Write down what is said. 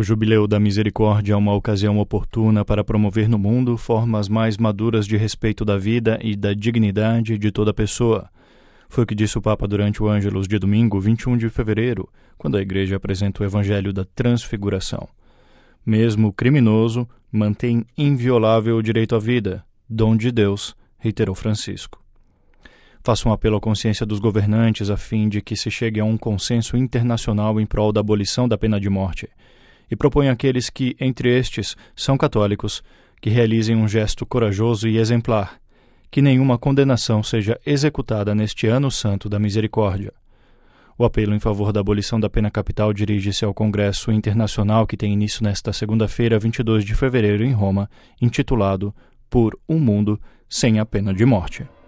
O Jubileu da Misericórdia é uma ocasião oportuna para promover no mundo formas mais maduras de respeito da vida e da dignidade de toda pessoa. Foi o que disse o Papa durante o Ângelos de domingo, 21 de fevereiro, quando a Igreja apresenta o Evangelho da Transfiguração. Mesmo o criminoso mantém inviolável o direito à vida, dom de Deus, reiterou Francisco. Faço um apelo à consciência dos governantes a fim de que se chegue a um consenso internacional em prol da abolição da pena de morte e propõe àqueles que, entre estes, são católicos, que realizem um gesto corajoso e exemplar, que nenhuma condenação seja executada neste ano santo da misericórdia. O apelo em favor da abolição da pena capital dirige-se ao Congresso Internacional que tem início nesta segunda-feira, 22 de fevereiro, em Roma, intitulado Por um Mundo Sem a Pena de Morte.